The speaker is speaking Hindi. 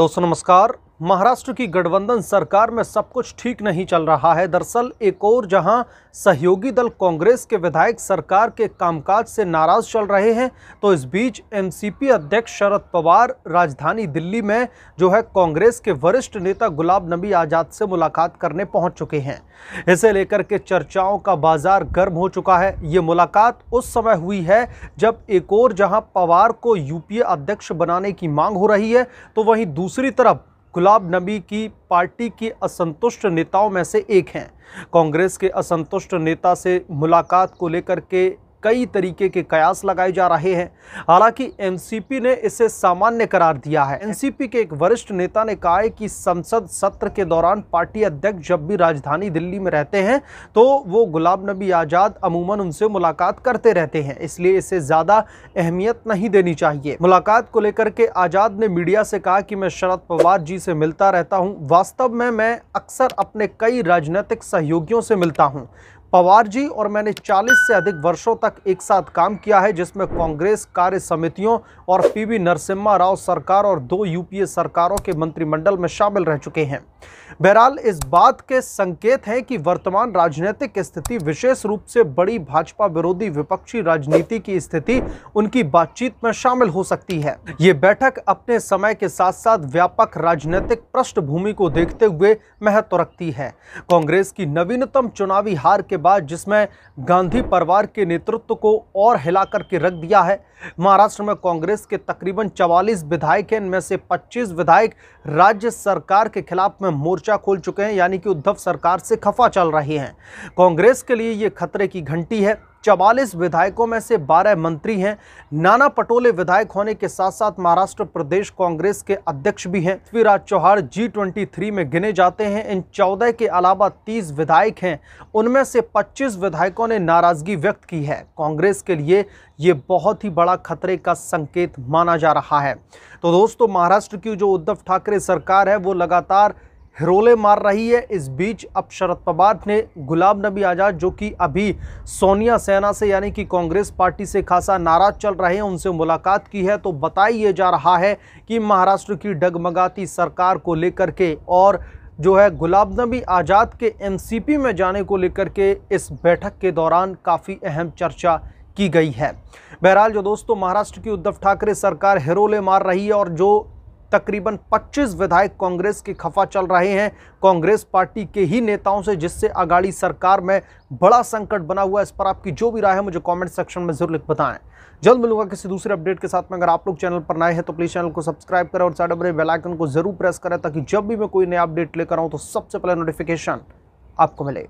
दोस्तों नमस्कार महाराष्ट्र की गठबंधन सरकार में सब कुछ ठीक नहीं चल रहा है दरअसल एक और जहां सहयोगी दल कांग्रेस के विधायक सरकार के कामकाज से नाराज चल रहे हैं तो इस बीच एमसीपी अध्यक्ष शरद पवार राजधानी दिल्ली में जो है कांग्रेस के वरिष्ठ नेता गुलाब नबी आज़ाद से मुलाकात करने पहुंच चुके हैं इसे लेकर के चर्चाओं का बाजार गर्म हो चुका है ये मुलाकात उस समय हुई है जब एक और जहाँ पवार को यूपीए अध्यक्ष बनाने की मांग हो रही है तो वहीं दूसरी तरफ गुलाब नबी की पार्टी के असंतुष्ट नेताओं में से एक हैं कांग्रेस के असंतुष्ट नेता से मुलाकात को लेकर के कई तरीके के कयास लगाए जा रहे हैं हालांकि एनसीपी ने इसे सामान्य करार दिया है एनसीपी के एक वरिष्ठ नेता ने कहा है कि संसद सत्र के दौरान पार्टी अध्यक्ष जब भी राजधानी दिल्ली में रहते हैं तो वो गुलाम नबी आज़ाद अमूमन उनसे मुलाकात करते रहते हैं इसलिए इसे ज़्यादा अहमियत नहीं देनी चाहिए मुलाकात को लेकर के आज़ाद ने मीडिया से कहा कि मैं शरद पवार जी से मिलता रहता हूँ वास्तव में मैं अक्सर अपने कई राजनीतिक सहयोगियों से मिलता हूँ पवार जी और मैंने 40 से अधिक वर्षों तक एक साथ काम किया है जिसमें कांग्रेस कार्य समितियों और पीवी नरसिम्हा राव सरकार और दो यूपीए सरकारों के मंत्रिमंडल में शामिल रह चुके हैं बहरहाल इस बात के संकेत हैं कि वर्तमान राजनीतिक स्थिति विशेष रूप से बड़ी भाजपा विरोधी विपक्षी राजनीति की स्थिति उनकी बातचीत में शामिल हो सकती है ये बैठक अपने समय के साथ साथ व्यापक राजनीतिक पृष्ठभूमि को देखते हुए महत्व रखती है कांग्रेस की नवीनतम चुनावी हार के बाद जिसमें गांधी परिवार के नेतृत्व को और हिला करके रख दिया है महाराष्ट्र में कांग्रेस के तकरीबन 44 विधायक हैं इनमें से 25 विधायक राज्य सरकार के खिलाफ में मोर्चा खोल चुके हैं यानी कि उद्धव सरकार से खफा चल रहे हैं कांग्रेस के लिए ये खतरे की घंटी है चवालीस विधायकों में से 12 मंत्री हैं नाना पटोले विधायक होने के साथ साथ महाराष्ट्र प्रदेश कांग्रेस के अध्यक्ष भी हैं पृथ्वीराज चौहान जी ट्वेंटी थ्री में गिने जाते हैं इन चौदह के अलावा तीस विधायक हैं उनमें से पच्चीस विधायकों ने नाराजगी व्यक्त की है कांग्रेस के लिए ये बहुत ही बड़ा खतरे का संकेत माना जा रहा है तो दोस्तों महाराष्ट्र की जो उद्धव ठाकरे सरकार है वो लगातार हिरोले मार रही है इस बीच अब शरद पवार ने गुलाम नबी आज़ाद जो कि अभी सोनिया सेना से यानी कि कांग्रेस पार्टी से खासा नाराज चल रहे हैं उनसे मुलाकात की है तो बताइए जा रहा है कि महाराष्ट्र की डगमगाती सरकार को लेकर के और जो है गुलाम नबी आज़ाद के एमसीपी में जाने को लेकर के इस बैठक के दौरान काफ़ी अहम चर्चा की गई है बहरहाल जो दोस्तों महाराष्ट्र की उद्धव ठाकरे सरकार हिरोले मार रही है और जो तकरीबन 25 विधायक कांग्रेस के खफा चल रहे हैं कांग्रेस पार्टी के ही नेताओं से जिससे अगाड़ी सरकार में बड़ा संकट बना हुआ है इस पर आपकी जो भी राय है मुझे कमेंट सेक्शन में जरूर लिख बताएं जल्द मिलूंगा किसी दूसरे अपडेट के साथ में अगर आप लोग चैनल पर नए हैं तो प्लीज़ चैनल को सब्सक्राइब करें और साइड बड़े बेलाइकन को जरूर प्रेस करें ताकि जब भी मैं कोई नया अपडेट लेकर आऊँ तो सबसे पहले नोटिफिकेशन आपको मिले